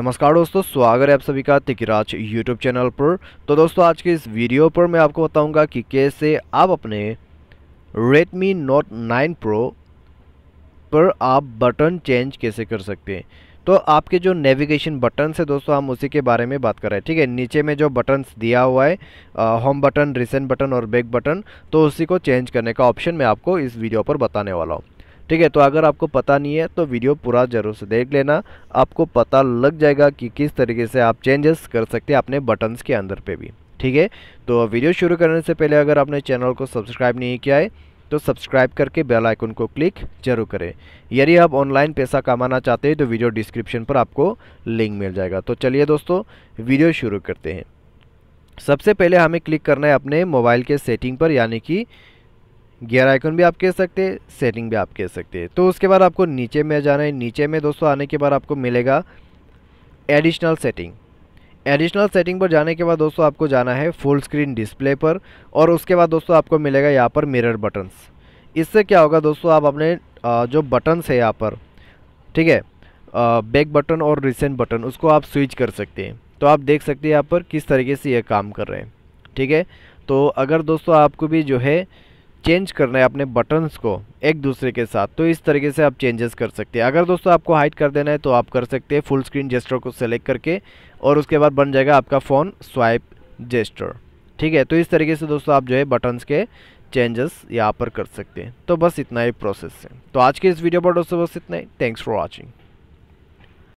नमस्कार दोस्तों स्वागत है आप सभी का तिकराज यूट्यूब चैनल पर तो दोस्तों आज के इस वीडियो पर मैं आपको बताऊंगा कि कैसे आप अपने Redmi Note 9 Pro पर आप बटन चेंज कैसे कर सकते हैं तो आपके जो नेविगेशन बटन है दोस्तों हम उसी के बारे में बात कर रहे हैं ठीक है नीचे में जो बटन्स दिया हुआ है होम बटन रिसेंट बटन और बैक बटन तो उसी को चेंज करने का ऑप्शन मैं आपको इस वीडियो पर बताने वाला हूँ ठीक है तो अगर आपको पता नहीं है तो वीडियो पूरा ज़रूर से देख लेना आपको पता लग जाएगा कि किस तरीके से आप चेंजेस कर सकते हैं अपने बटन्स के अंदर पे भी ठीक है तो वीडियो शुरू करने से पहले अगर आपने चैनल को सब्सक्राइब नहीं किया है तो सब्सक्राइब करके बेल आइकन को क्लिक जरूर करें यदि आप ऑनलाइन पैसा कमाना चाहते हैं तो वीडियो डिस्क्रिप्शन पर आपको लिंक मिल जाएगा तो चलिए दोस्तों वीडियो शुरू करते हैं सबसे पहले हमें क्लिक करना है अपने मोबाइल के सेटिंग पर यानी कि गियर आइकन भी आप कह सकते हैं सेटिंग भी आप कह सकते हैं तो उसके बाद आपको नीचे में जाना है नीचे में दोस्तों आने के बाद आपको मिलेगा एडिशनल सेटिंग एडिशनल सेटिंग पर जाने के बाद दोस्तों आपको जाना है फुल स्क्रीन डिस्प्ले पर और उसके बाद दोस्तों आपको मिलेगा यहाँ पर मिरर बटन्स इससे क्या होगा दोस्तों आप अपने जो बटन्स है यहाँ पर ठीक है बैक बटन और रिसेंट बटन उसको आप स्विच कर सकते हैं तो आप देख सकते हैं यहाँ पर किस तरीके से ये काम कर रहे हैं ठीक है तो अगर दोस्तों आपको भी जो है चेंज करना है अपने बटन्स को एक दूसरे के साथ तो इस तरीके से आप चेंजेस कर सकते हैं अगर दोस्तों आपको हाइट कर देना है तो आप कर सकते हैं फुल स्क्रीन जेस्टर को सेलेक्ट करके और उसके बाद बन जाएगा आपका फ़ोन स्वाइप जेस्टर ठीक है तो इस तरीके से दोस्तों आप जो है बटन्स के चेंजेस यहाँ पर कर सकते हैं तो बस इतना ही प्रोसेस है तो आज के इस वीडियो पर दोस्तों बस इतना ही थैंक्स फॉर वॉचिंग